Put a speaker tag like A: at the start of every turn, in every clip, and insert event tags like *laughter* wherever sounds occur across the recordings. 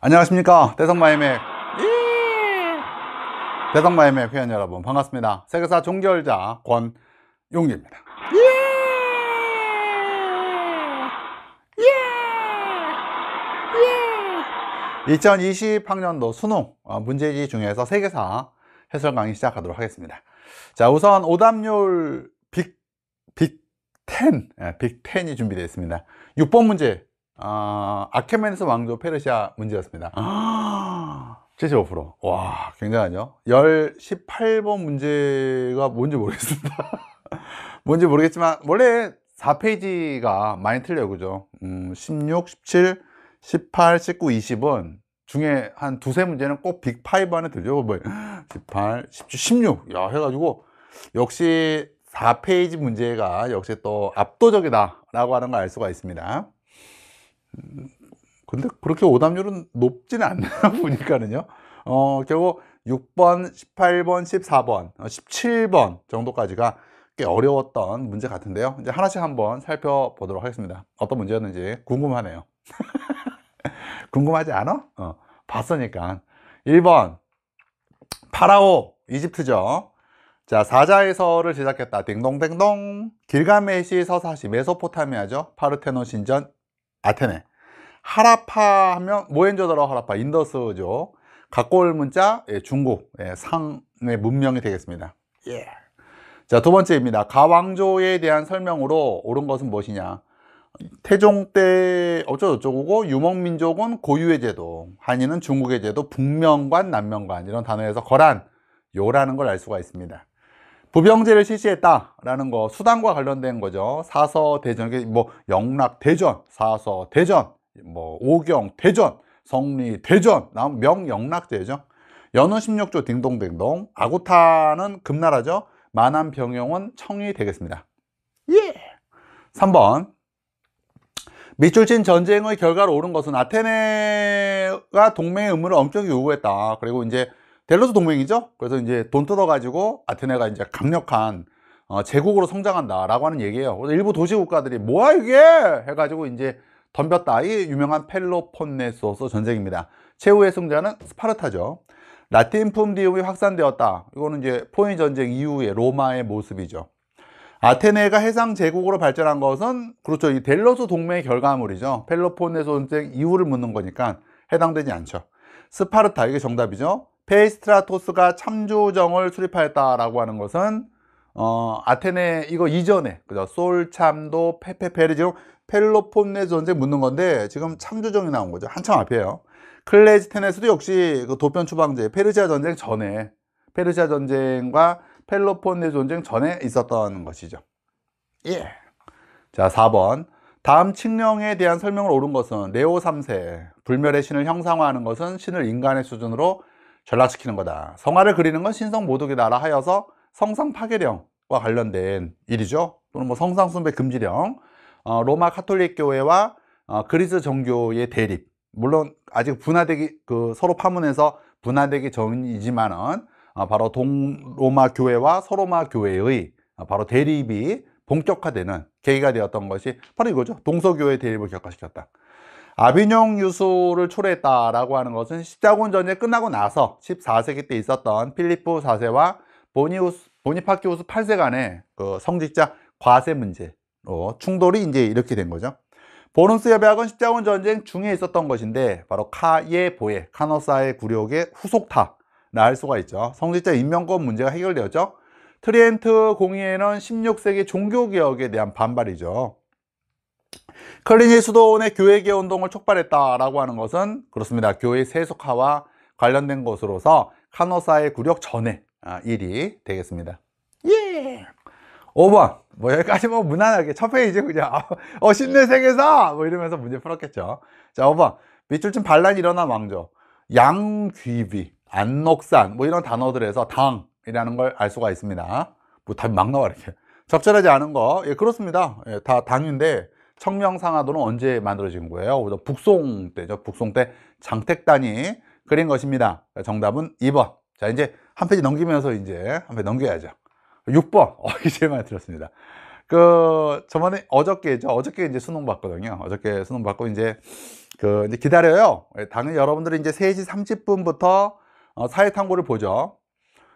A: 안녕하십니까 대성마이맥 예. 대성마이맥 회원 여러분 반갑습니다 세계사 종결자 권용기입니다 예! 예! 예! 2020학년도 수능 어, 문제지 중에서 세계사 해설 강의 시작하도록 하겠습니다 자 우선 오답률 빅, 빅 10 예, 빅10이 준비되어 있습니다 6번 문제 아, 어, 아케메네스 왕조 페르시아 문제였습니다. 아, *gasps* 75%. 와, 굉장하죠? 1 1 8번 문제가 뭔지 모르겠습니다. *laughs* 뭔지 모르겠지만, 원래 4페이지가 많이 틀려요, 그죠? 음, 16, 17, 18, 19, 20은 중에 한 두세 문제는 꼭 빅5 안에 들죠. 뭐 18, 17, 16. 야, 해가지고, 역시 4페이지 문제가 역시 또 압도적이다라고 하는 걸 알 수가 있습니다. 근데 그렇게 오답률은 높지는 않나 *laughs* 보니까는요 어 결국 6번 18번 14번 17번 정도까지가 꽤 어려웠던 문제 같은데요 이제 하나씩 한번 살펴보도록 하겠습니다 어떤 문제였는지 궁금하네요 *laughs* 궁금하지 않아? 어, 봤으니까 1번 파라오 이집트죠 자 사자에서를 제작했다 딩동댕동 길가메시 서사시 메소포타미아죠 파르테논 신전 아테네 하라파 하면 모헨조다로 하라파 인더스죠 갖골 문자 예, 중국 예, 상의 문명이 되겠습니다 예. 자두 번째입니다 가왕조에 대한 설명으로 옳은 것은 무엇이냐 태종 때 어쩌고저쩌고 유목민족은 고유의 제도 한인은 중국의 제도 북명관 남명관 이런 단어에서 거란 요라는 걸 알 수가 있습니다 부병제를 실시했다라는 거 수단과 관련된 거죠. 사서 대전 뭐 영락 대전, 사서 대전, 뭐 오경 대전, 성리 대전, 명영락제죠. 연운 16조 딩동댕동. 아구타는 금나라죠. 만안 병영은 청이 되겠습니다. 예. 3번. 밑줄친 전쟁의 결과로 오른 것은 아테네가 동맹의 의무를 엄격히 요구했다. 그리고 이제 델로스 동맹이죠 그래서 이제 돈 뜯어가지고 아테네가 이제 강력한 어, 제국으로 성장한다라고 하는 얘기예요. 그래서 일부 도시 국가들이 뭐야 이게 해가지고 이제 덤볐다 이 유명한 펠로폰네소스 전쟁입니다. 최후의 승자는 스파르타죠. 라틴 품디움이 확산되었다. 이거는 이제 포인 전쟁 이후의 로마의 모습이죠. 아테네가 해상 제국으로 발전한 것은 그렇죠. 이델로스 동맹의 결과물이죠. 펠로폰네소 전쟁 이후를 묻는 거니까 해당되지 않죠. 스파르타 이게 정답이죠. 페이스트라토스가 참조정을 수립하였다라고 하는 것은 어, 아테네 이거 이전에 그죠 솔참도 페페페르 지금 펠로폰네 전쟁 묻는 건데 지금 참조정이 나온 거죠 한참 앞이에요 클레지테네스도 역시 그 도편 추방제 페르시아 전쟁 전에 페르시아 전쟁과 펠로폰네 전쟁 전에 있었던 것이죠 예. 자 4번 다음 칙령에 대한 설명을 옳은 것은 레오 3세 불멸의 신을 형상화하는 것은 신을 인간의 수준으로 전락시키는 거다. 성화를 그리는 건 신성 모독의 나라 하여서 성상 파괴령과 관련된 일이죠. 또는 뭐 성상 숭배 금지령, 어, 로마 카톨릭 교회와 어, 그리스 정교의 대립. 물론 아직 분화되기 그 서로 파문해서 분화되기 전이지만은 어, 바로 동로마 교회와 서로마 교회의 어, 바로 대립이 본격화되는 계기가 되었던 것이 바로 이거죠. 동서교회 대립을 격화시켰다. 아비뇽 유수를 초래했다라고 하는 것은 십자군 전쟁 끝나고 나서 14세기 때 있었던 필리프 4세와 보니우스, 보니파키우스 8세 간의 그 성직자 과세 문제로 충돌이 이제 이렇게 된 거죠. 보론스 협약은 십자군 전쟁 중에 있었던 것인데 바로 카예보의 카노사의 구력의 후속타 나할 수가 있죠. 성직자 임명권 문제가 해결되었죠. 트리엔트 공의회는 16세기 종교개혁에 대한 반발이죠. 클린이 수도원의 교회계 운동을 촉발했다라고 하는 것은 그렇습니다. 교회 세속화와 관련된 것으로서 카노사의 구력 전에 아, 일이 되겠습니다. 예! 5번 뭐 여기까지 뭐 무난하게 첫 페이지 그냥 아, 어 신내 예. 세계사 뭐 이러면서 문제 풀었겠죠 자 5번 밑줄친 반란이 일어난 왕조 양귀비 안녹산뭐 이런 단어들에서 당이라는 걸 알 수가 있습니다 뭐 답이 막 나와 이렇게 적절하지 않은 거 예 그렇습니다 예, 다 당인데 청명상하도는 언제 만들어진 거예요? 북송 때죠. 북송 때 장택단이 그린 것입니다. 정답은 2번. 자, 이제 한 페이지 넘기면서 이제 한 페이지 넘겨야죠. 6번. 어, 이게 제일 많이 들었습니다. 그, 저번에 어저께죠. 어저께 이제 수능 봤거든요. 어저께 수능 봤고, 이제, 그, 이제 기다려요. 예, 당연히 여러분들은 이제 3시 30분부터 어, 사회탐구를 보죠.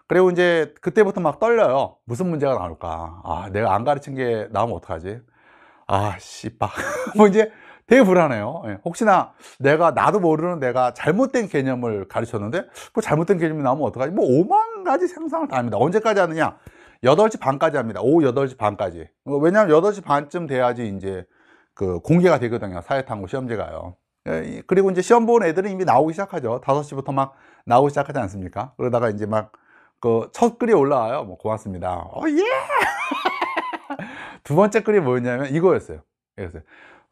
A: 그리고 이제 그때부터 막 떨려요. 무슨 문제가 나올까? 아, 내가 안 가르친 게 나오면 어떡하지? 아 씨바 *laughs* 뭐 이제 되게 불안해요 예. 혹시나 내가 나도 모르는 내가 잘못된 개념을 가르쳤는데 그 잘못된 개념이 나오면 어떡하지 뭐 5만 가지 생상을 다 합니다 언제까지 하느냐 8시 반까지 합니다 오후 8시 반까지 어, 왜냐하면 8시 반쯤 돼야지 이제 그 공개가 되거든요 사회탐구 시험제가요 예, 그리고 이제 시험 보는 애들은 이미 나오기 시작하죠 5시부터 막 나오기 시작하지 않습니까 그러다가 이제 막 그 첫 글이 올라와요 뭐 고맙습니다 어예 두 번째 글이 뭐였냐면 이거였어요. 이그어요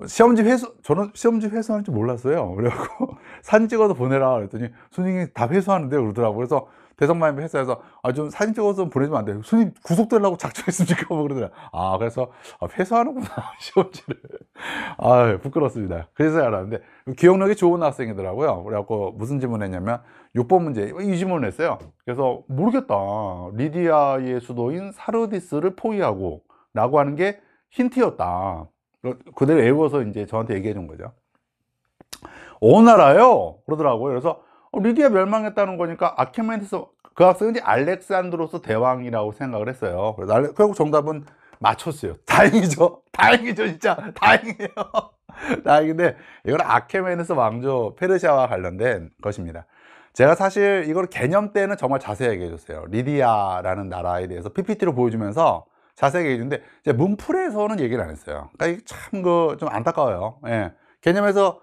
A: 시험지 회수 저는 시험지 회수하는 줄 몰랐어요. 그래갖고 *laughs* 사진 찍어서 보내라 그랬더니 손님이 다회수하는데 그러더라고. 그래서 대성마임 뭐 회사에서 아좀 사진 찍어서 보내주면 안 돼요. 손님 구속되려고 작정했습니까? 뭐 그러더라. 고아 그래서 아, 회수하는구나 *laughs* 시험지를. 아 부끄럽습니다. 그래서 알았는데 기억력이 좋은 학생이더라고요. 그래갖고 무슨 질문했냐면 6번 문제 이 질문을 했어요. 그래서 모르겠다. 리디아의 수도인 사르디스를 포위하고 라고 하는 게 힌트였다 그, 그대로 외워서 이제 저한테 얘기해 준 거죠 오 나라요? 그러더라고요 그래서 어, 리디아 멸망했다는 거니까 아케메디스그 학생은 이제 알렉산드로스 대왕이라고 생각을 했어요 그래서 결국 정답은 맞췄어요 *laughs* 다행이죠 다행이죠 진짜 다행이에요 *laughs* 다행인데 이건 아케메네스 왕조 페르시아와 관련된 것입니다 제가 사실 이걸 개념 때는 정말 자세히얘기 해줬어요 리디아라는 나라에 대해서 PPT로 보여주면서 자세하게 얘기해 주는데 이제 문풀에서는 얘기를 안 했어요 그러니까 참그 좀 안타까워요 예. 개념에서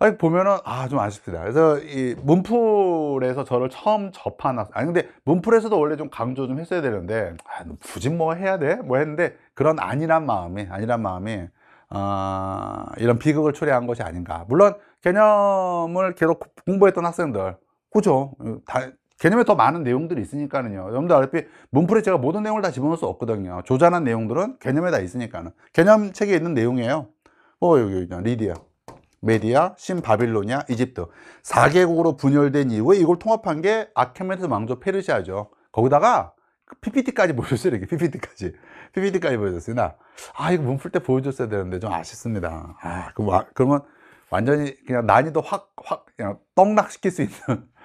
A: 아니 보면은 아 좀 아쉽습니다 그래서 이 문풀에서 저를 처음 접한 학생 아니 근데 문풀에서도 원래 좀 강조 좀 했어야 되는데 아, 굳이 뭐 해야 돼? 뭐 했는데 그런 아니란 마음이 아니란 마음이 어, 이런 비극을 초래한 것이 아닌가 물론 개념을 계속 공부했던 학생들 그죠 개념에 더 많은 내용들이 있으니까는요 여러분들 알다시피 문풀에 제가 모든 내용을 다 집어넣을 수 없거든요 조잔한 내용들은 개념에 다 있으니까는 개념책에 있는 내용이에요 뭐 여기 있잖아 리디아 메디아, 신바빌로니아, 이집트 4개국으로 분열된 이후에 이걸 통합한 게 아케메네스 왕조 페르시아죠 거기다가 PPT까지 그 *laughs* 보여줬어요 이렇게 PPT까지 PPT까지 보여줬어요 나아 이거 문풀 때 보여줬어야 되는데 좀 아쉽습니다 아 그럼, 아, 그러면 완전히 그냥 난이도 확 확 그냥 떡락시킬 수 있는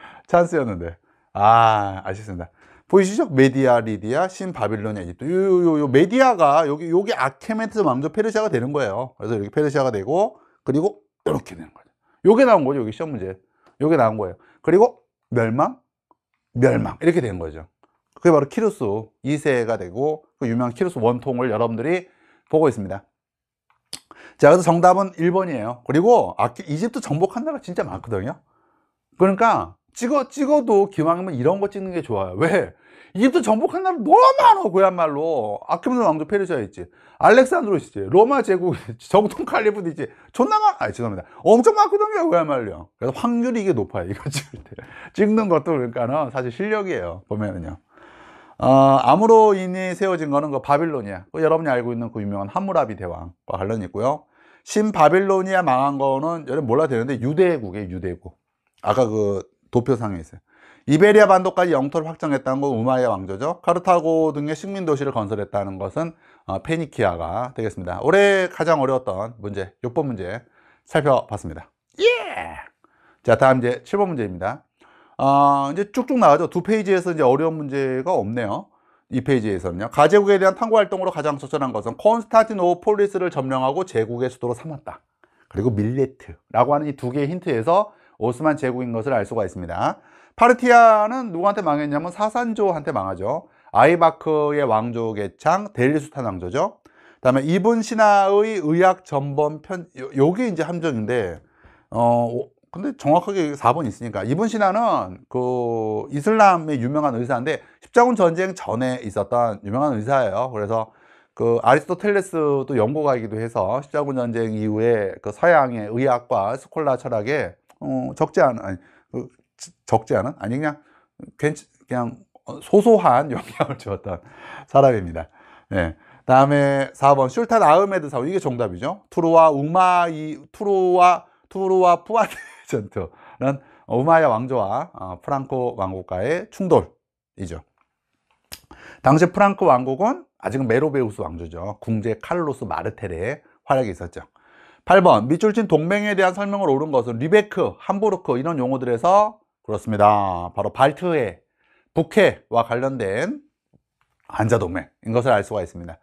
A: *laughs* 찬스였는데 아, 아셨습니다. 보이시죠? 메디아, 리디아, 신, 바빌로니아, 이집트. 요, 요, 요, 메디아가 여기, 여기 아케메트에조 페르시아가 되는 거예요. 그래서 여기 페르시아가 되고, 그리고 이렇게 되는 거죠. 요게 나온 거죠. 여기 시험 문제. 요게 나온 거예요. 그리고 멸망, 멸망. 이렇게 된 거죠. 그게 바로 키루스 2세가 되고, 그 유명한 키루스 원통을 여러분들이 보고 있습니다. 자, 그래서 정답은 1번이에요. 그리고 아 이집트 정복한 나라 진짜 많거든요. 그러니까 찍어 찍어도 기왕이면 이런 거 찍는 게 좋아요 왜? 이집트 정복한 나라 너무 많아 그야말로 아크메드 왕조 페르시아 있지 알렉산드로 있지 로마 제국 있 *laughs* 정통 칼리브도 있지 존나 많아 아 죄송합니다 엄청 많거든요 그야말로 그래서 확률이 이게 높아요 이거 찍을 때 *laughs* 찍는 것도 그러니까는 사실 실력이에요 보면은요 어, 암으로 인이 세워진 거는 그 바빌로니아 그 여러분이 알고 있는 그 유명한 함무라비 대왕과 관련이 있고요 신바빌로니아 망한 거는 여러분 몰라도 되는데 유대국의 유대국 아까 그 도표상에 있어요. 이베리아 반도까지 영토를 확정했다는 건 우마이야 왕조죠. 카르타고 등의 식민 도시를 건설했다는 것은 어, 페니키아가 되겠습니다. 올해 가장 어려웠던 문제, 6번 문제 살펴봤습니다. 예! 자, 다음 이제 7번 문제입니다. 어, 이제 쭉쭉 나와죠두 페이지에서 이제 어려운 문제가 없네요. 이 페이지에서는요. 가제국에 대한 탐구 활동으로 가장 소천한 것은 콘스탄티노폴리스를 점령하고 제국의 수도로 삼았다. 그리고 밀레트라고 하는 이 두 개의 힌트에서 오스만 제국인 것을 알 수가 있습니다. 파르티아는 누구한테 망했냐면 사산조한테 망하죠. 아이바크의 왕조개 창, 델리수탄 왕조죠. 그 다음에 이분 신하의 의학 전범 편, 요게 이제 함정인데, 어, 근데 정확하게 4번 있으니까. 이분 신하는 그 이슬람의 유명한 의사인데, 십자군 전쟁 전에 있었던 유명한 의사예요. 그래서 그 아리스토텔레스도 연구가이기도 해서 십자군 전쟁 이후에 그 서양의 의학과 스콜라 철학에 어, 적지 않은 아니 어, 적지 않은 아니 그냥 괜찮 그냥 어, 소소한 *laughs* 영향을 주었던 사람입니다. 예. 다음에 4번 슐탄 아흐메드 사원 이게 정답이죠. 투르와 우마이 투르와 투르와 푸아테 전투는 우마야 왕조와 어, 프랑코 왕국과의 충돌이죠. 당시 프랑크 왕국은 아직은 메로베우스 왕조죠. 궁제 카로스 마르텔의 활약이 있었죠. 8번 밑줄 친 동맹에 대한 설명을 옳은 것은 리베크, 함부르크 이런 용어들에서 그렇습니다. 바로 발트의 북해와 관련된 한자동맹인 것을 알 수가 있습니다.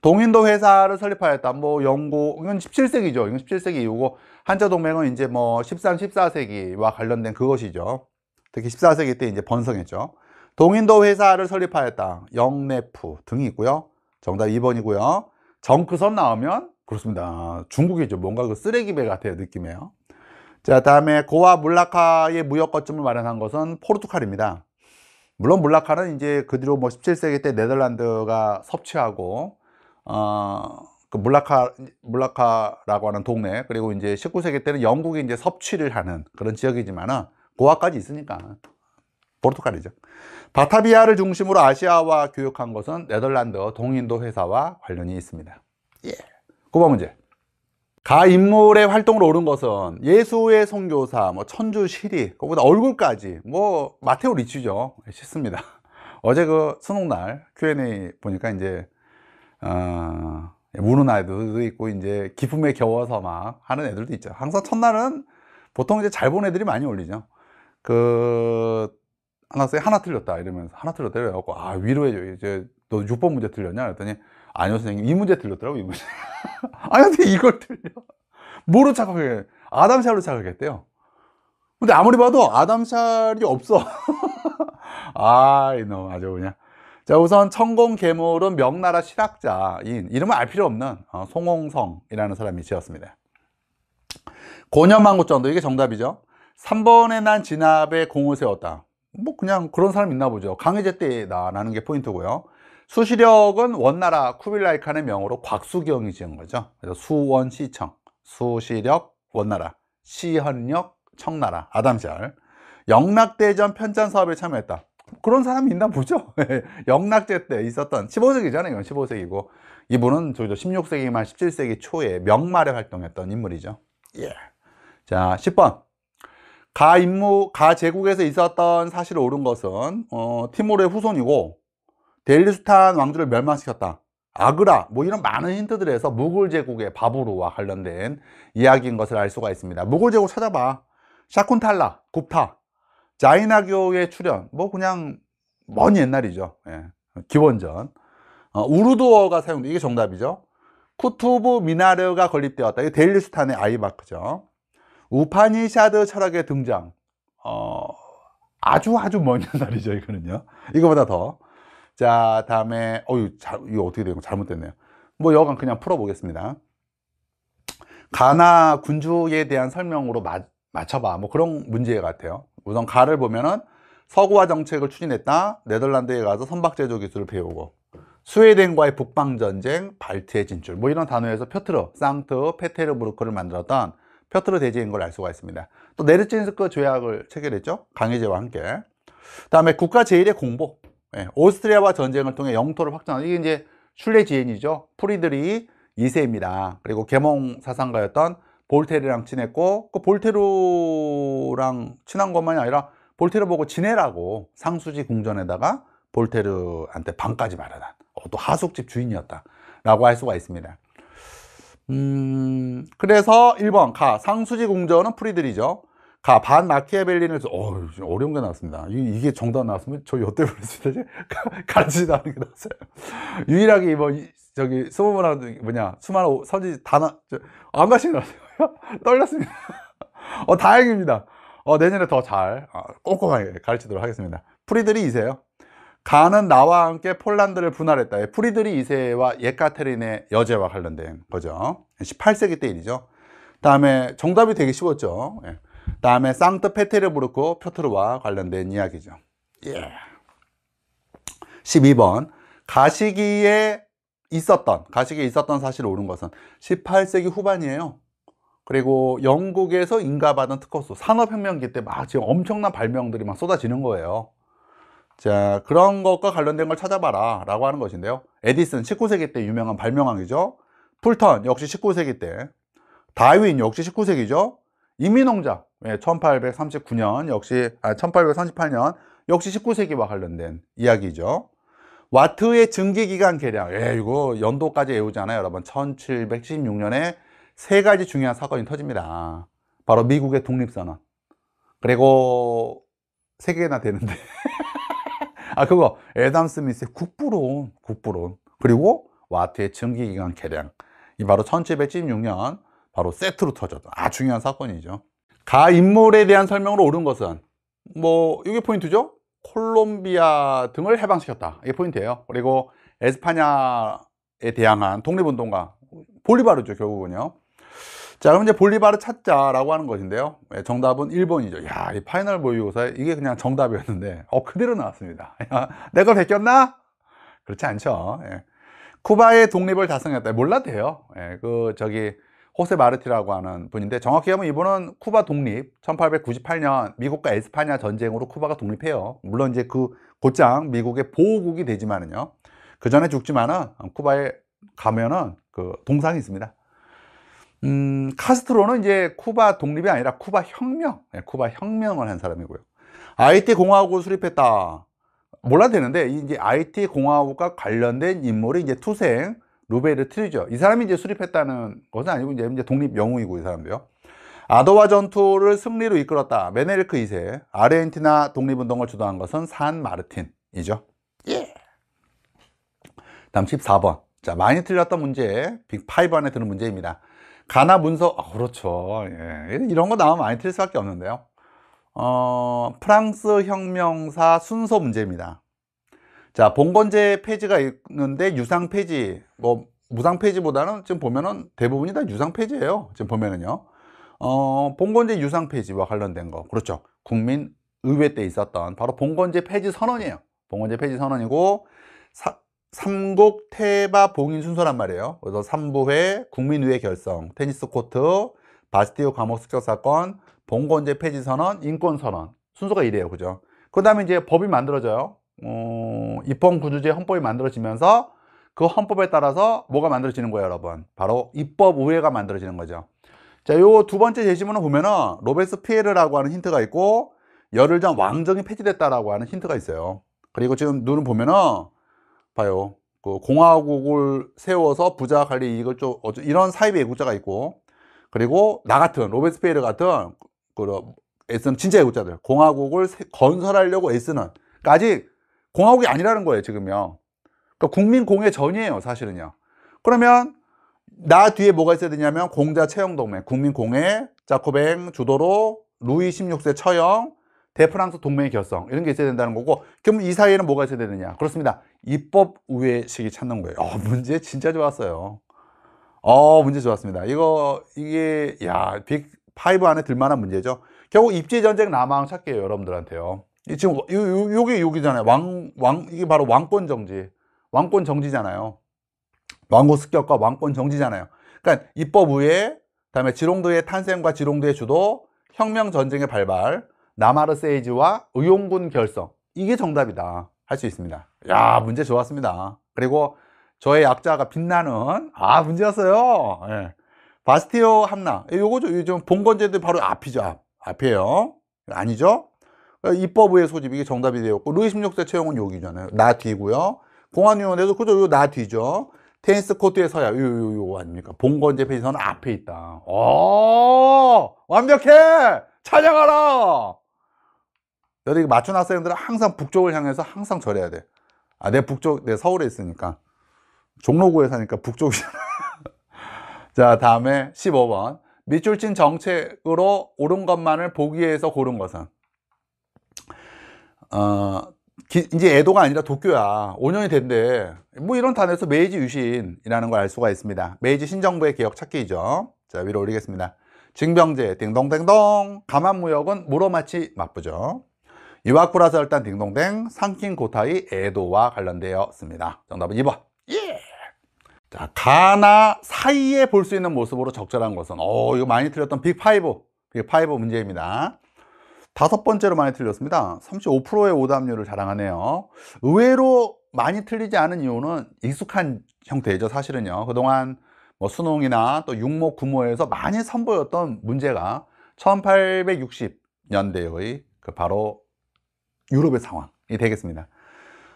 A: 동인도 회사를 설립하였다. 뭐 영국, 이건 17세기죠. 이건 17세기 이후고 한자동맹은 이제 뭐 13, 14세기와 관련된 그것이죠. 특히 14세기 때 이제 번성했죠. 동인도 회사를 설립하였다. 영내프 등이 있고요. 정답 2번이고요. 정크선 나오면 그렇습니다. 중국이죠. 뭔가 그 쓰레기배 같아요. 느낌이에요. 자, 다음에 고와 물라카의 무역 거점을 마련한 것은 포르투갈입니다. 물론 물라카는 이제 그 뒤로 뭐 17세기 때 네덜란드가 섭취하고 어그 물라카 물라카라고 하는 동네 그리고 이제 19세기 때는 영국이 이제 섭취를 하는 그런 지역이지만은 고아까지 있으니까 포르투갈이죠. 바타비아를 중심으로 아시아와 교역한 것은 네덜란드 동인도 회사와 관련이 있습니다. 예. 9번 문제. 가 인물의 활동으로 오른 것은 예수의 선교사, 뭐 천주 시리, 그보다 얼굴까지 뭐 마테오 리치죠. 쉽습니다. *laughs* 어제 그 수능날 Q&A 보니까 이제 어, 우는 아이들도 있고 이제 기쁨에 겨워서 막 하는 애들도 있죠. 항상 첫날은 보통 이제 잘 본 애들이 많이 올리죠. 그 하나 써 하나 틀렸다 이러면서 하나 틀렸다 이래갖고 아 위로해줘 이제 너 6번 문제 틀렸냐 그랬더니 아니요 선생님 이 문제 틀렸더라고 이 문제 *laughs* 아니 근데 이걸 틀려 뭐로 착각해 아담샬로 착각했대요 근데 아무리 봐도 아담샬이 없어 *laughs* 아 이놈 아주 그냥 자 우선 천공 괴물은 명나라 실학자인 이름을 알 필요 없는 어, 송홍성이라는 사람이 지었습니다 고년망구정도 이게 정답이죠 3번에 난 진압에 공을 세웠다 뭐 그냥 그런 사람 있나 보죠 강해제 때다 라는 게 포인트고요 수시력은 원나라 쿠빌라이칸의 명으로 곽수경이 지은 거죠. 그래서 수원시청, 수시력, 원나라, 시헌역 청나라, 아담시알. 영락대전 편찬 사업에 참여했다. 그런 사람이 있나 보죠. *laughs* 영락제 때 있었던 15세기잖아요. 15세기고 이분은 16세기 말 17세기 초에 명말에 활동했던 인물이죠. 예. 자, 10번. 가 임무 가 제국에서 있었던 사실을 옳은 것은 어, 티모르의 후손이고 델리수탄 왕조를 멸망시켰다. 아그라 뭐 이런 많은 힌트들에서 무굴 제국의 바보로와 관련된 이야기인 것을 알 수가 있습니다. 무굴 제국 찾아봐. 샤쿤탈라, 굽타, 자이나교의 출현 뭐 그냥 먼 옛날이죠. 예. 기원전. 어, 우르도어가 사용돼 이게 정답이죠. 쿠투브 미나르가 건립되었다. 이게 데일리스탄의 아이바크죠. 우파니샤드 철학의 등장. 어, 아주 아주 먼 옛날이죠, 이거는요. 이거보다 더. 자 다음에 어유 이거 어떻게 되고 잘못됐네요 뭐 여간 그냥 풀어보겠습니다 가나 군주에 대한 설명으로 마, 맞춰봐 뭐 그런 문제 같아요 우선 가를 보면은 서구화 정책을 추진했다 네덜란드에 가서 선박제조 기술을 배우고 스웨덴과의 북방전쟁, 발트의 진출 뭐 이런 단어에서 펴트르, 쌍트, 페테르부르크를 만들었던 펴트르 대제인 걸 알 수가 있습니다 또 네르친스크 조약을 체결했죠 강해제와 함께 다음에 국가 제1의 공복 예, 오스트리아와 전쟁을 통해 영토를 확장한 이게 이제 슐레지엔이죠. 프리드리 2세입니다. 그리고 계몽 사상가였던 볼테르랑 친했고 그 볼테르랑 친한 것만이 아니라 볼테르 보고 지내라고 상수지 궁전에다가 볼테르한테 방까지 마련한 어, 또 하숙집 주인이었다 라고 할 수가 있습니다 음 그래서 1번 가 상수지 궁전은 프리들이죠 가, 반 마키아벨리는 어, 어려운 게 나왔습니다. 이, 이게 정답 나왔으면 저 여태 그랬을 때 가르치지도 않은 게 나왔어요. 유일하게 뭐 저기 스무문화 뭐냐 수많은 선지 다안 가시는 거요 떨렸습니다. *laughs* 어 다행입니다. 어 내년에 더 잘 어, 꼼꼼하게 가르치도록 하겠습니다. 프리드리 이세요. 가는 나와 함께 폴란드를 분할했다. 예, 프리드리 2세와 예카테린의 여제와 관련된 거죠. 18세기 예, 때 일이죠. 다음에 정답이 되게 쉬웠죠. 예. 다음에 상트 페테르부르크 표트르와 관련된 이야기죠. 예. 12번 가시기에 있었던 가시기에 있었던 사실을 옳은 것은 18세기 후반이에요. 그리고 영국에서 인가받은 특허수 산업혁명기 때 막 지금 엄청난 발명들이 막 쏟아지는 거예요. 자 그런 것과 관련된 걸 찾아봐라 라고 하는 것인데요. 에디슨 19세기 때 유명한 발명왕이죠. 풀턴 역시 19세기 때 다윈 역시 19세기죠. 이민홍작 예, 1839년 역시 아, 1838년 역시 19세기와 관련된 이야기죠. 와트의 증기기관 계량. 예, 이거 연도까지 외우잖아요, 여러분. 1716년에 세 가지 중요한 사건이 터집니다. 바로 미국의 독립선언. 그리고 세 개나 되는데. *laughs* 아, 그거. 에담 스미스의 국부론, 국부론. 그리고 와트의 증기기관 계량. 이 바로 1 7 1 6년 바로 세트로 터졌던 아주 중요한 사건이죠. 가인물에 대한 설명으로 옳은 것은 뭐 이게 포인트죠 콜롬비아 등을 해방시켰다 이게 포인트예요 그리고 에스파냐에 대항한 독립운동가 볼리바르죠 결국은요 자 그럼 이제 볼리바르 찾자라고 하는 것인데요 예, 정답은 1번이죠 야 이 파이널 보유고사 이게 그냥 정답이었는데 어 그대로 나왔습니다 *laughs* 내가 베꼈나? 그렇지 않죠 예. 쿠바의 독립을 달성했다 몰라도 돼요 예, 그 저기 호세 마르티라고 하는 분인데 정확히 하면 이분은 쿠바 독립 1898년 미국과 에스파냐 전쟁으로 쿠바가 독립해요 물론 이제 그 곧장 미국의 보호국이 되지만은요 그 전에 죽지만은 쿠바에 가면은 그 동상이 있습니다 음, 카스트로는 이제 쿠바 독립이 아니라 쿠바 혁명 네, 쿠바 혁명을 한 사람이고요 IT 공화국을 수립했다 몰라도 되는데 이제 IT 공화국과 관련된 인물이 이제 투생 루베르 트리죠이 사람이 이제 수립했다는 것은 아니고 이제, 이제 독립 영웅이고 이 사람도요 아도와 전투를 승리로 이끌었다 메네르크 2세 아르헨티나 독립운동을 주도한 것은 산 마르틴이죠 예. 다음 14번 자 많이 틀렸던 문제 빅5 안에 드는 문제입니다 가나 문서 아, 그렇죠 예. 이런 거 나오면 많이 틀릴 수밖에 없는데요 어, 프랑스 혁명사 순서 문제입니다 자, 봉건제폐지가 있는데 유상 폐지뭐 무상 폐지보다는 지금 보면은 대부분이 다 유상 폐지예요 지금 보면은요. 어, 봉건제 유상 폐지와 관련된 거. 그렇죠. 국민 의회 때 있었던 바로 봉건제폐지 선언이에요. 봉건제폐지 선언이고 사, 삼국 태바 봉인 순서란 말이에요. 그래서 삼부회 국민의회 결성, 테니스 코트, 바스티오 감옥 습격 사건, 봉건제 폐지 선언, 인권 선언 순서가 이래요, 그죠? 그 다음에 이제 법이 만들어져요. 어, 입헌구조제 헌법이 만들어지면서 그 헌법에 따라서 뭐가 만들어지는 거예요 여러분 바로 입법의회가 만들어지는 거죠 자요 두 번째 제시문을 보면은 로베스 피에르라고 하는 힌트가 있고 열흘 전 왕정이 폐지됐다라고 하는 힌트가 있어요 그리고 지금 눈을 보면은 봐요 그 공화국을 세워서 부자 관리 이익을 좀 이런 사이비 애국자가 있고 그리고 나 같은 로베스 피에르 같은 그 애쓰는 진짜 애국자들 공화국을 건설하려고 애쓰는 그러니까 아직 공화국이 아니라는 거예요 지금요 그러니까 국민공회 전이에요 사실은요 그러면 나 뒤에 뭐가 있어야 되냐면 공자 채용동맹 국민공회 자코뱅 주도로 루이 16세 처형 대프랑스 동맹의 결성 이런 게 있어야 된다는 거고 그럼 이 사이에는 뭐가 있어야 되느냐 그렇습니다 입법 우회식이 찾는 거예요 어, 문제 진짜 좋았어요 어 문제 좋았습니다 이거 이게 야 빅 파이브 안에 들만한 문제죠 결국 입지 전쟁 남항 찾게요 여러분들한테요 이 지금 요, 요, 요게 여기잖아요 왕, 왕, 이게 바로 왕권 정지 왕권 정지잖아요 왕국 습격과 왕권 정지잖아요 그러니까 입법 후에 다음에 지롱도의 탄생과 지롱도의 주도 혁명 전쟁의 발발 나마르 세이지와 의용군 결성 이게 정답이다 할 수 있습니다 야 문제 좋았습니다 그리고 저의 약자가 빛나는 아 문제였어요 예. 바스티오 함나 요거죠 요즘 본건제도 바로 앞이죠 앞, 앞이에요 아니죠 어, 입법의 소집이 게 정답이 되었고 루이 16세 채용은 여기잖아요. 나 뒤고요. 공안위원회도 그저 요나 뒤죠. 테니스 코트에 서야 요 요요 요, 요 아닙니까? 봉건제 페이지선 앞에 있다. 어 완벽해. 찾아하라 여기 맞춘 학생들은 항상 북쪽을 향해서 항상 절해야 돼. 아, 내 북쪽, 내 서울에 있으니까. 종로구에 사니까 북쪽이잖아. *laughs* 자, 다음에 15번. 밑줄 친 정책으로 옳은 것만을 보기위해서 고른 것은? 어, 기, 이제 에도가 아니라 도쿄야 5년이 된대 뭐 이런 단어에서 메이지 유신이라는 걸 알 수가 있습니다 메이지 신정부의 개혁 찾기이죠 자 위로 올리겠습니다 징병제 딩동댕동 가만무역은 무로마치 맞부죠 유와쿠라설단 딩동댕 상킨 고타이 에도와 관련되었습니다 정답은 2번 예! 자 가나 사이에 볼 수 있는 모습으로 적절한 것은 어 이거 많이 틀렸던 빅5 빅5 문제입니다 다섯 번째로 많이 틀렸습니다 35%의 오답률을 자랑하네요 의외로 많이 틀리지 않은 이유는 익숙한 형태죠 사실은요 그동안 뭐 수능이나 또육목 구모에서 많이 선보였던 문제가 1860년대의 그 바로 유럽의 상황이 되겠습니다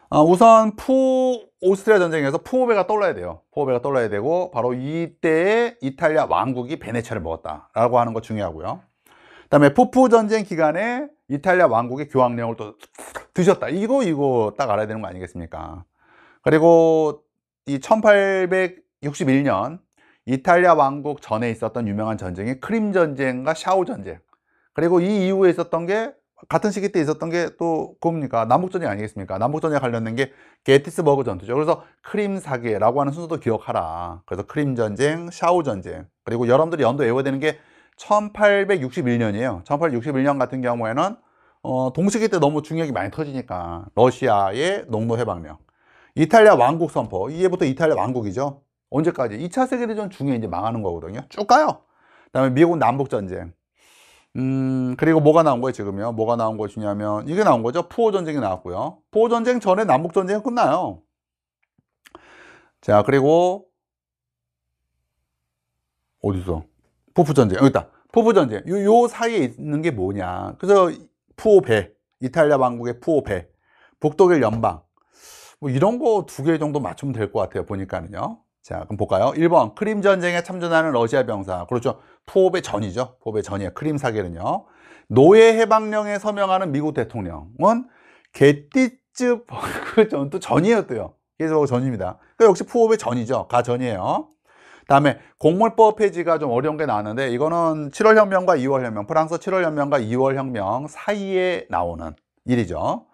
A: 어, 우선 푸 오스트리아 전쟁에서 푸오베가 떠올라야 돼요 푸오베가 떠올라야 되고 바로 이때에 이탈리아 왕국이 베네치아를 먹었다 라고 하는 거 중요하고요 다음에 포프 전쟁 기간에 이탈리아 왕국의 교황령을 또 드셨다. 이거 이거 딱 알아야 되는 거 아니겠습니까? 그리고 이 1861년 이탈리아 왕국 전에 있었던 유명한 전쟁이 크림 전쟁과 샤오 전쟁. 그리고 이 이후에 있었던 게 같은 시기 때 있었던 게또 그겁니까? 남북전쟁 아니겠습니까? 남북전쟁에 관련된 게 게티스버그 전투죠. 그래서 크림 사기라고 하는 순서도 기억하라. 그래서 크림 전쟁, 샤오 전쟁. 그리고 여러분들이 연도 외워야 되는 게 1861년이에요. 1861년 같은 경우에는 어, 동시기 때 너무 중력이 많이 터지니까 러시아의 농노 해방령, 이탈리아 왕국 선포, 이제부터 이탈리아 왕국이죠. 언제까지? 2차 세계대전 중에 이제 망하는 거거든요. 쭉 가요. 그다음에 미국 남북 전쟁. 음, 그리고 뭐가 나온 거예요, 지금요? 뭐가 나온 것이냐면 이게 나온 거죠. 포호 전쟁이 나왔고요. 포호 전쟁 전에 남북 전쟁이 끝나요. 자, 그리고 어디서? 보프 전쟁 여기 있다. 포부 전쟁 요, 요 사이에 있는 게 뭐냐. 그래서 푸오베 이탈리아 왕국의 푸오베 북독일 연방 뭐 이런 거 두 개 정도 맞추면 될 것 같아요. 보니까는요. 자, 그럼 볼까요? 1번 크림 전쟁에 참전하는 러시아 병사. 그렇죠. 포업의 전이죠. 포업의 전이에요. 크림 사계는요. 노예 해방령에 서명하는 미국 대통령은 게티츠 전투 전이에요, 요게티 전입니다. 그러니까 역시 포업의 전이죠. 가전이에요. 다음에 공물법 폐지가 좀 어려운 게 나왔는데 이거는 7월 혁명과 2월 혁명, 프랑스 7월 혁명과 2월 혁명 사이에 나오는 일이죠.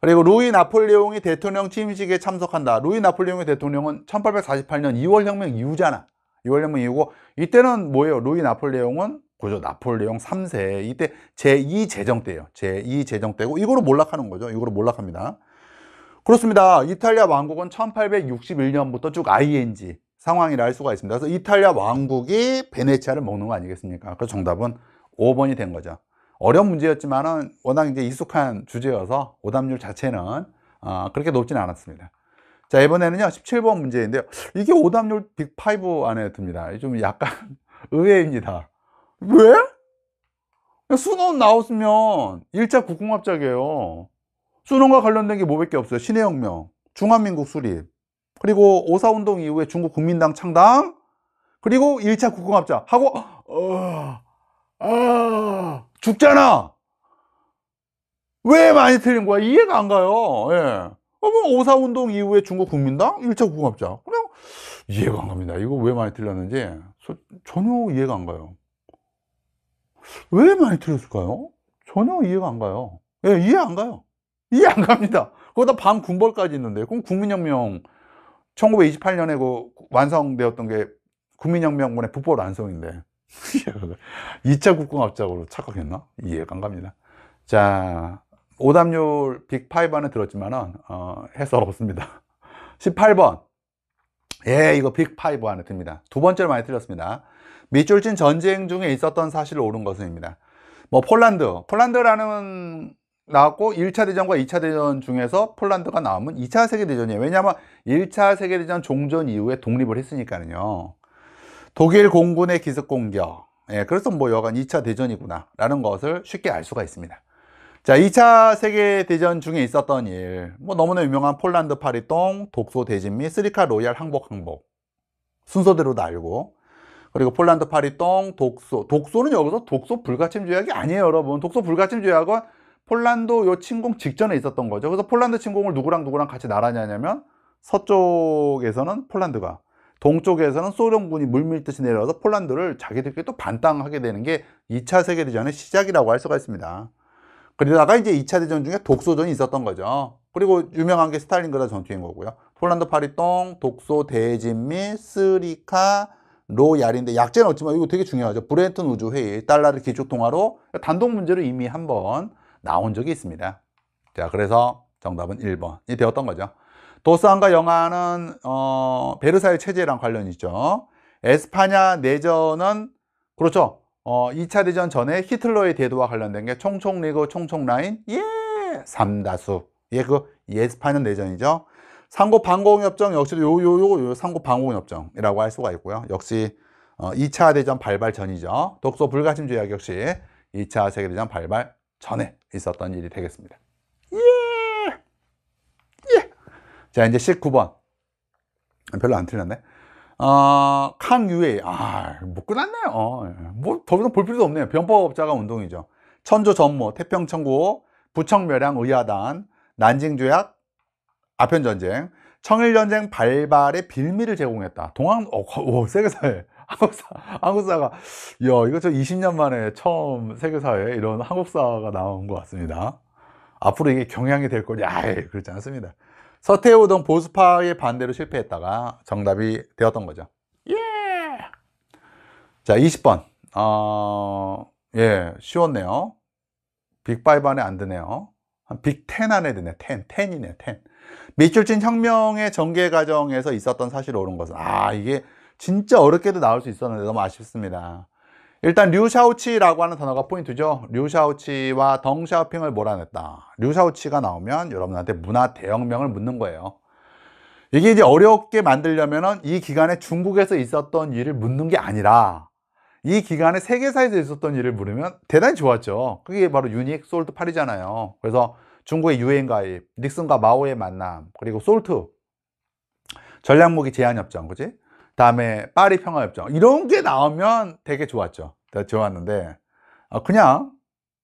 A: 그리고 루이 나폴레옹이 대통령 취임식에 참석한다. 루이 나폴레옹의 대통령은 1848년 2월 혁명 이후잖아. 2월 혁명 이후고 이때는 뭐예요? 루이 나폴레옹은 그죠 나폴레옹 3세 이때 제2제정 때예요 제2제정 때고 이거로 몰락하는 거죠 이거로 몰락합니다 그렇습니다 이탈리아 왕국은 1861년부터 쭉 ING 상황이라 할 수가 있습니다. 그래서 이탈리아 왕국이 베네치아를 먹는 거 아니겠습니까? 그래서 정답은 5번이 된 거죠. 어려운 문제였지만 은 워낙 이제 익숙한 주제여서 오답률 자체는 어, 그렇게 높지는 않았습니다. 자 이번에는요 17번 문제인데요 이게 오답률 빅5 안에 듭니다 좀 약간 *laughs* 의외입니다 왜? 수능 나왔으면 1차 국공합작이에요 수능과 관련된 게 뭐밖에 없어요 신해혁명, 중한민국 수립 그리고 오사운동 이후에 중국 국민당 창당 그리고 1차 국공합자 하고 어, 어, 죽잖아 왜 많이 틀린 거야 이해가 안 가요 예. 그러면 어, 5.4운동 뭐 이후에 중국 국민당 1차 국공합자 그냥 이해가 안 갑니다 이거 왜 많이 틀렸는지 전혀 이해가 안 가요 왜 많이 틀렸을까요? 전혀 이해가 안 가요 예, 이해 안 가요 이해 안 갑니다 거기다 반군벌까지 있는데 그럼 국민혁명 1928년에 그 완성되었던 게 국민혁명군의 북벌 완성인데 2차 *laughs* 국공합작으로 착각했나? 이해가 안 갑니다 자 오답률 빅5 안에 들었지만 은 어, 해설 없습니다 18번 예 이거 빅5 안에 듭니다 두 번째로 많이 틀렸습니다 밑줄진 전쟁 중에 있었던 사실을 옳은 것은입니다 뭐 폴란드 폴란드라는 나왔고 1차 대전과 2차 대전 중에서 폴란드가 나오면 2차 세계대전이에요. 왜냐하면 1차 세계대전 종전 이후에 독립을 했으니까요. 독일 공군의 기습 공격. 예, 그래서 뭐 여간 2차 대전이구나 라는 것을 쉽게 알 수가 있습니다. 자, 2차 세계대전 중에 있었던 일. 뭐 너무나 유명한 폴란드 파리똥 독소 대진 및 쓰리카 로얄 항복 항복. 순서대로도 알고. 그리고 폴란드 파리똥 독소. 독소는 여기서 독소 불가침 조약이 아니에요, 여러분. 독소 불가침 조약은 폴란드 요 침공 직전에 있었던 거죠. 그래서 폴란드 침공을 누구랑 누구랑 같이 나란히냐면 서쪽에서는 폴란드가 동쪽에서는 소련군이 물밀듯이 내려와서 폴란드를 자기들끼리 또 반항하게 되는 게 2차 세계대전의 시작이라고 할 수가 있습니다. 그러다가 이제 2차 대전 중에 독소전이 있었던 거죠. 그리고 유명한 게 스탈린그라드 전투인 거고요. 폴란드 파리똥, 독소, 대진미, 스리카, 로야린데 약제는 없지만 이거 되게 중요하죠. 브레튼 우주회의, 달러를 기축통화로 단독 문제로 이미 한번 나온 적이 있습니다 자 그래서 정답은 1번이 되었던 거죠 도스왕과 영화는 어, 베르사유 체제랑 관련이 있죠 에스파냐 내전은 그렇죠 어, 2차 대전 전에 히틀러의 대도와 관련된 게 총총리그 총총라인 예 삼다수 예그에스파냐 내전이죠 상고 방공협정 역시도 요요요 요, 요 상고 방공협정이라고 할 수가 있고요 역시 어, 2차 대전 발발 전이죠 독소 불가침 조약 역시 2차 세계대전 발발 전에 있었던 일이 되겠습니다. 예! 예! 자, 이제 19번. 별로 안 틀렸네. 어, 칸유에, 아, 못 끝났네요. 어, 뭐, 더 이상 볼 필요도 없네요. 병법자가 운동이죠. 천조 전무, 태평천구, 부청멸양 의하단, 난징조약, 아편전쟁, 청일전쟁 발발의 빌미를 제공했다. 동학, 어, 오, 어, 세계사회 *laughs* 한국사, 한국사가, 이야, 이거 저 20년 만에 처음 세계사회 이런 한국사가 나온 것 같습니다. 앞으로 이게 경향이 될 거냐, 아예 그렇지 않습니다. 서태후 등 보수파의 반대로 실패했다가 정답이 되었던 거죠. 예! 자, 20번. 어, 예, 쉬웠네요. 빅5 안에 안 드네요. 빅10 안에 드네, 10. 10이네, 10. 미슐친 혁명의 전개 과정에서 있었던 사실을 오른 것은 아 이게 진짜 어렵게도 나올 수 있었는데 너무 아쉽습니다. 일단 류샤오치라고 하는 단어가 포인트죠. 류샤오치와 덩샤오핑을 몰아냈다. 류샤오치가 나오면 여러분한테 문화 대혁명을 묻는 거예요. 이게 이제 어렵게 만들려면 은이 기간에 중국에서 있었던 일을 묻는 게 아니라 이 기간에 세계사에서 있었던 일을 물으면 대단히 좋았죠. 그게 바로 유닉 솔드 팔이잖아요 그래서 중국의 유엔 가입, 닉슨과 마오의 만남, 그리고 솔트, 전략무기 제한협정, 그지? 다음에 파리 평화협정 이런 게 나오면 되게 좋았죠. 좋았는데 어, 그냥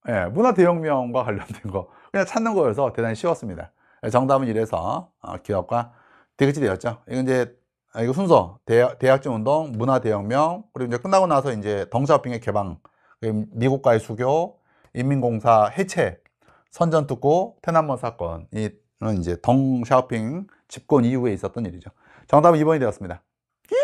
A: 예, 문화 대혁명과 관련된 거 그냥 찾는 거여서 대단히 쉬웠습니다. 예, 정답은 이래서 어, 기업과 디귿지되었죠. 이거 이제 아, 이거 순서 대학, 적 운동, 문화 대혁명 그리고 이제 끝나고 나서 이제 덩샤오핑의 개방, 미국과의 수교, 인민공사 해체 선전특고 태남먼 사건이 이제 덩샤오핑 집권 이후에 있었던 일이죠. 정답은 2번이 되었습니다. 예!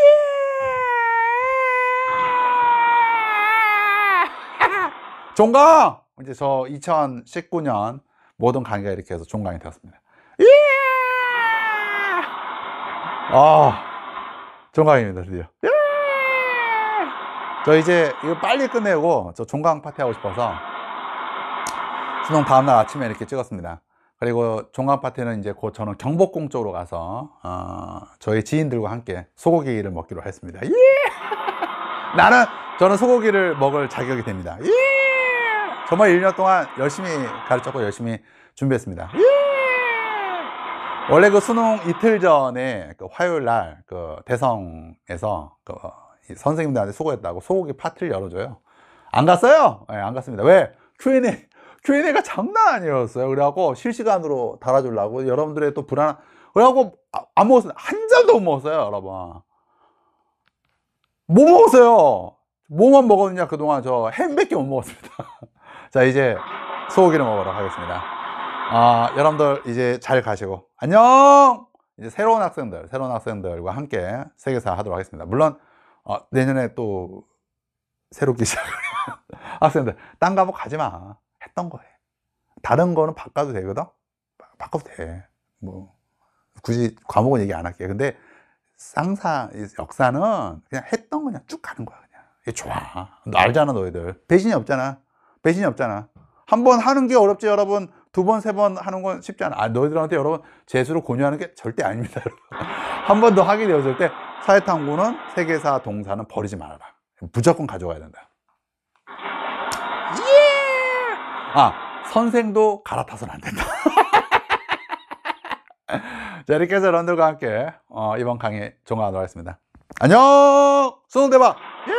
A: 종강! 이제 저 2019년 모든 강의가 이렇게 해서 종강이 되었습니다. 예! 아, 종강입니다, 드디어. 예! 저 이제 이거 빨리 끝내고 저 종강 파티 하고 싶어서 수능 다음날 아침에 이렇게 찍었습니다 그리고 종합 파티는 이제 곧 저는 경복궁 쪽으로 가서 어, 저희 지인들과 함께 소고기를 먹기로 했습니다 예! *laughs* 나는 저는 소고기를 먹을 자격이 됩니다 예! 정말 1년 동안 열심히 가르쳤고 열심히 준비했습니다 예! 원래 그 수능 이틀 전에 그 화요일 날그 대성에서 그 선생님들한테 수고했다고 소고기 파티를 열어줘요 안 갔어요? 네, 안 갔습니다 왜? Q&A Q&A가 장난 아니었어요. 그래갖고 실시간으로 달아주려고 여러분들의 또 불안한 그래갖고 아, 안 먹었어요. 한 잔도 못 먹었어요, 여러분. 못 뭐 먹었어요. 뭐만 먹었느냐 그동안 저 햄밖에 못 먹었습니다. *laughs* 자 이제 소고기를 먹으러 가겠습니다. 아 여러분들 이제 잘 가시고 안녕. 이제 새로운 학생들, 새로운 학생들과 함께 세계사 하도록 하겠습니다. 물론 어, 내년에 또 새롭게 시작 *laughs* 학생들 딴 과목 가지 마. 했던 거예요. 다른 거는 바꿔도 되거든? 바꿔도 돼. 뭐, 굳이 과목은 얘기 안 할게. 근데 쌍사 역사는 그냥 했던 거 그냥 쭉 가는 거야, 그냥. 이게 좋아. 너 알잖아, 너희들. 배신이 없잖아. 배신이 없잖아. 한 번 하는 게 어렵지, 여러분. 두 번, 세 번 하는 건 쉽지 않아. 아, 너희들한테 여러분, 재수를 권유하는 게 절대 아닙니다, *laughs* 한 번 더 하게 되었을 때, 사회탐구는 세계사 동사는 버리지 말아라. 무조건 가져가야 된다. 아 선생도 갈아타서는안 된다 *laughs* 자 이렇게 해서 여러분들과 함께 어, 이번 강의 종합하도록 하겠습니다 안녕 수능 대박 예!